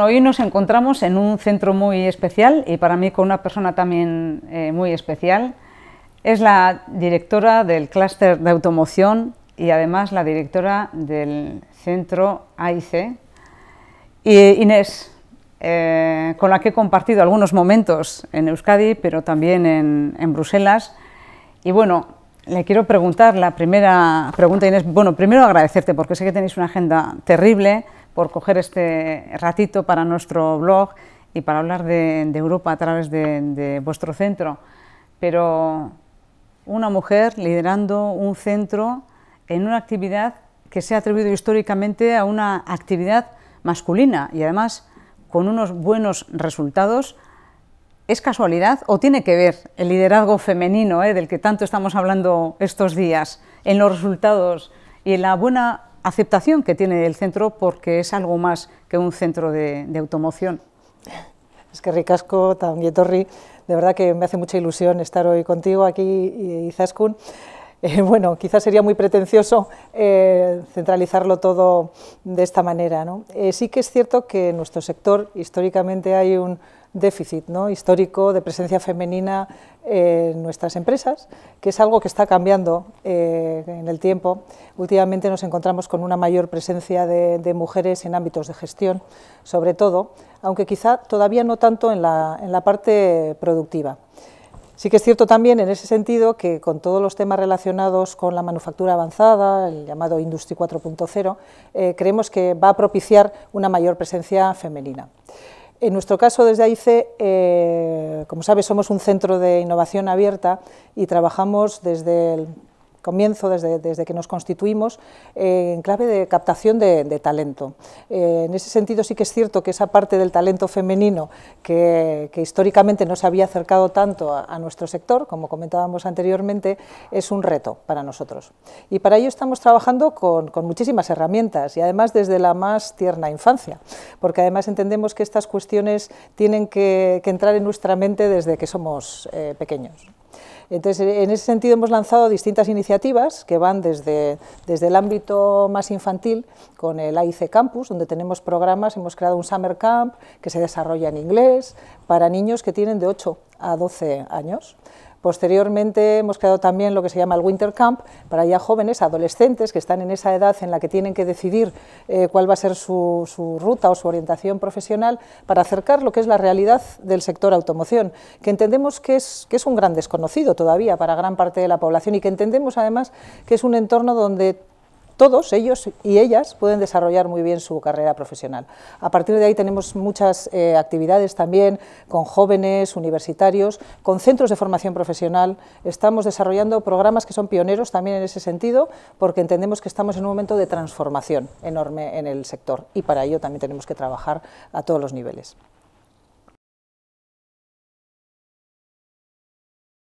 hoy nos encontramos en un centro muy especial y para mí con una persona también eh, muy especial. Es la directora del clúster de automoción y además la directora del centro AIC, Inés, eh, con la que he compartido algunos momentos en Euskadi, pero también en, en Bruselas. Y bueno, le quiero preguntar la primera pregunta, Inés. Bueno, primero agradecerte porque sé que tenéis una agenda terrible por coger este ratito para nuestro blog y para hablar de, Europa a través de, vuestro centro. Pero una mujer liderando un centro en una actividad que se ha atribuido históricamente a una actividad masculina y además con unos buenos resultados, ¿es casualidad o tiene que ver el liderazgo femenino eh, del que tanto estamos hablando estos días en los resultados y en la buena aceptación que tiene el centro porque es algo más que un centro de, automoción. Es que ricasco, también Torri, de verdad que me hace mucha ilusión estar hoy contigo aquí, y Zaskun. Eh, bueno, quizás sería muy pretencioso eh, centralizarlo todo de esta manera. ¿no? Eh, sí que es cierto que en nuestro sector históricamente hay un déficit ¿no? histórico de presencia femenina en nuestras empresas, que es algo que está cambiando en el tiempo. Últimamente nos encontramos con una mayor presencia de, mujeres en ámbitos de gestión, sobre todo, aunque quizá todavía no tanto en la parte productiva. Sí que es cierto también en ese sentido que con todos los temas relacionados con la manufactura avanzada, el llamado Industry 4.0, eh, creemos que va a propiciar una mayor presencia femenina. En nuestro caso, desde AICE, eh, como sabes, somos un centro de innovación abierta y trabajamos desde el comienzo, desde, que nos constituimos, eh, en clave de captación de, talento. Eh, en ese sentido sí que es cierto que esa parte del talento femenino que, históricamente no se había acercado tanto a, nuestro sector, como comentábamos anteriormente, es un reto para nosotros. Y para ello estamos trabajando con, muchísimas herramientas y además desde la más tierna infancia, porque además entendemos que estas cuestiones tienen que, entrar en nuestra mente desde que somos eh, pequeños. Entonces, en ese sentido hemos lanzado distintas iniciativas que van desde, desde el ámbito más infantil con el AIC Campus, donde tenemos programas, hemos creado un Summer Camp que se desarrolla en inglés para niños que tienen de 8 a 12 años. Posteriormente hemos creado también lo que se llama el Winter Camp para ya jóvenes, adolescentes que están en esa edad en la que tienen que decidir eh, cuál va a ser su, ruta o su orientación profesional para acercar lo que es la realidad del sector automoción, que entendemos que es, que es un gran desconocido todavía para gran parte de la población y que entendemos además que es un entorno donde todos ellos y ellas pueden desarrollar muy bien su carrera profesional. A partir de ahí tenemos muchas eh, actividades también con jóvenes, universitarios, con centros de formación profesional. Estamos desarrollando programas que son pioneros también en ese sentido, porque entendemos que estamos en un momento de transformación enorme en el sector y para ello también tenemos que trabajar a todos los niveles.